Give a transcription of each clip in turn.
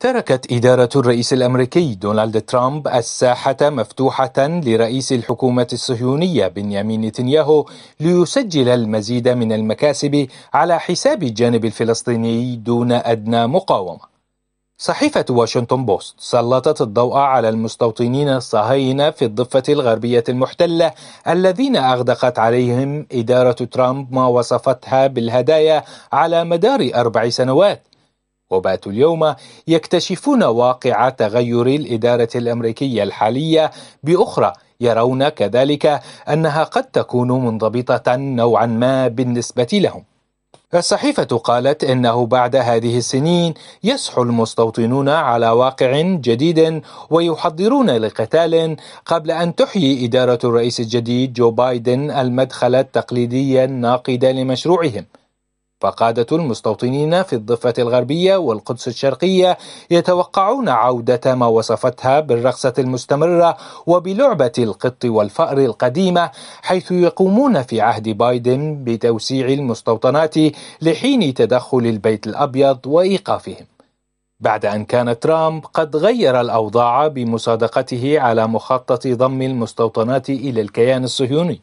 تركت إدارة الرئيس الأمريكي دونالد ترامب الساحة مفتوحة لرئيس الحكومة الصهيونية بنيامين نتنياهو ليسجل المزيد من المكاسب على حساب الجانب الفلسطيني دون أدنى مقاومة. صحيفة واشنطن بوست سلطت الضوء على المستوطنين الصهاينة في الضفة الغربية المحتلة الذين أغدقت عليهم إدارة ترامب ما وصفتها بالهدايا على مدار أربع سنوات. وباتوا اليوم يكتشفون واقع تغير الإدارة الأمريكية الحالية بأخرى يرون كذلك أنها قد تكون منضبطة نوعا ما بالنسبة لهم الصحيفة قالت إنه بعد هذه السنين يسحو المستوطنون على واقع جديد ويحضرون لقتال قبل أن تحيي إدارة الرئيس الجديد جو بايدن المدخل التقليدي الناقد لمشروعهم فقادة المستوطنين في الضفة الغربية والقدس الشرقية يتوقعون عودة ما وصفتها بالرقصة المستمرة وبلعبة القط والفأر القديمة حيث يقومون في عهد بايدن بتوسيع المستوطنات لحين تدخل البيت الأبيض وإيقافهم بعد أن كان ترامب قد غير الأوضاع بمصادقته على مخطط ضم المستوطنات إلى الكيان الصهيوني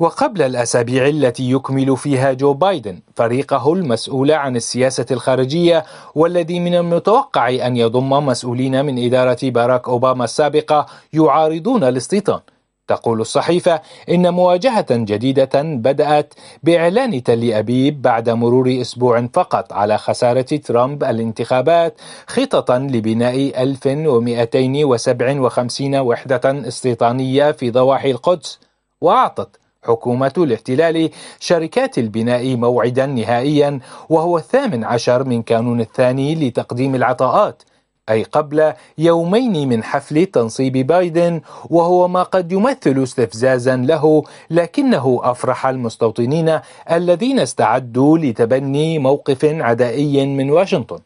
وقبل الأسابيع التي يكمل فيها جو بايدن فريقه المسؤول عن السياسة الخارجية والذي من المتوقع أن يضم مسؤولين من إدارة باراك أوباما السابقة يعارضون الاستيطان تقول الصحيفة إن مواجهة جديدة بدأت بإعلان تل أبيب بعد مرور أسبوع فقط على خسارة ترامب الانتخابات خططا لبناء 1257 وحدة استيطانية في ضواحي القدس وأعطت حكومة الاحتلال شركات البناء موعدا نهائيا وهو الثامن عشر من كانون الثاني لتقديم العطاءات أي قبل يومين من حفل تنصيب بايدن وهو ما قد يمثل استفزازا له لكنه أفرح المستوطنين الذين استعدوا لتبني موقف عدائي من واشنطن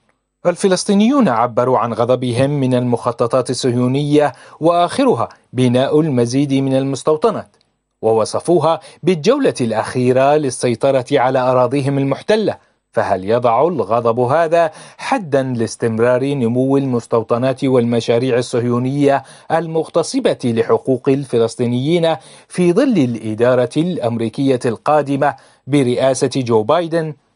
الفلسطينيون عبروا عن غضبهم من المخططات الصهيونية وآخرها بناء المزيد من المستوطنات ووصفوها بالجولة الأخيرة للسيطرة على أراضيهم المحتلة فهل يضع الغضب هذا حدا لاستمرار نمو المستوطنات والمشاريع الصهيونية المغتصبة لحقوق الفلسطينيين في ظل الإدارة الأمريكية القادمة برئاسة جو بايدن؟